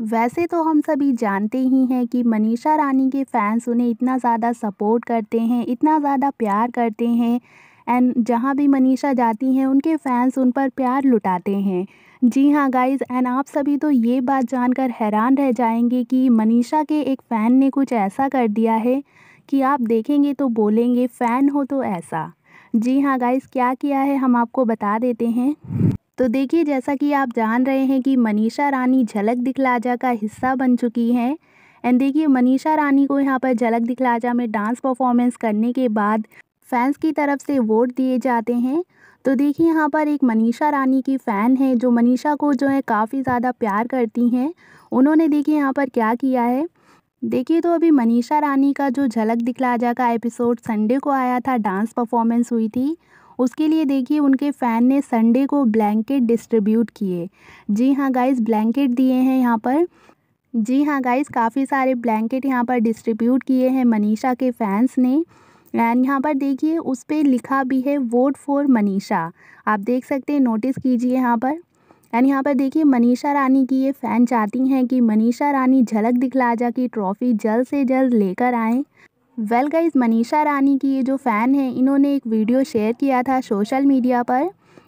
वैसे तो हम सभी जानते ही हैं कि मनीषा रानी के फैंस उन्हें इतना ज़्यादा सपोर्ट करते हैं इतना ज़्यादा प्यार करते हैं एंड जहाँ भी मनीषा जाती हैं उनके फैंस उन पर प्यार लुटाते हैं जी हाँ गाइज एंड आप सभी तो ये बात जानकर हैरान रह जाएंगे कि मनीषा के एक फ़ैन ने कुछ ऐसा कर दिया है कि आप देखेंगे तो बोलेंगे फ़ैन हो तो ऐसा जी हाँ गाइज क्या किया है हम आपको बता देते हैं तो देखिए जैसा कि आप जान रहे हैं कि मनीषा रानी झलक दिखलाजा का हिस्सा बन चुकी हैं एंड देखिए मनीषा रानी को यहाँ पर झलक दिखलाजा में डांस परफॉर्मेंस करने के बाद फैंस की तरफ से वोट दिए जाते हैं तो देखिए यहाँ पर एक मनीषा रानी की फ़ैन है जो मनीषा को जो है काफ़ी ज़्यादा प्यार करती हैं उन्होंने देखिए यहाँ पर क्या किया है देखिए तो अभी मनीषा रानी का जो झलक दिखलाजा का एपिसोड संडे को आया था डांस परफॉर्मेंस हुई थी उसके लिए देखिए उनके फ़ैन ने संडे को ब्लैंकेट डिस्ट्रीब्यूट किए जी हाँ गाइस ब्लैंकेट दिए हैं यहाँ पर जी हाँ गाइस काफ़ी सारे ब्लैंकेट यहाँ पर डिस्ट्रीब्यूट किए हैं मनीषा के फैंस ने एंड यहाँ पर देखिए उस पर लिखा भी है वोट फॉर मनीषा आप देख सकते हैं नोटिस कीजिए यहाँ पर एंड यहाँ पर देखिए मनीषा रानी की ये फ़ैन चाहती हैं कि मनीषा रानी झलक दिखला जा कि ट्रॉफ़ी जल्द से जल्द लेकर आएँ well well guys Manisha Rani की ये जो फ़ैन है इन्होंने एक वीडियो शेयर किया था सोशल मीडिया पर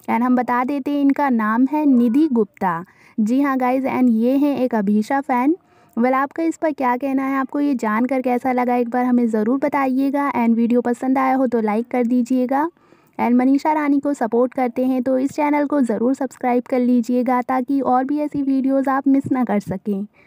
एंड हम बता देते हैं इनका नाम है निधि गुप्ता जी हाँ गाइज एंड ये हैं एक अभिषा फ़ैन वेल आपका इस पर क्या कहना है आपको ये जान कर कैसा लगा एक बार हमें ज़रूर बताइएगा एंड वीडियो पसंद आया हो तो लाइक कर दीजिएगा एंड मनीषा रानी को सपोर्ट करते हैं तो इस चैनल को ज़रूर सब्सक्राइब कर लीजिएगा ताकि और भी ऐसी वीडियोज़ आप मिस ना कर सकें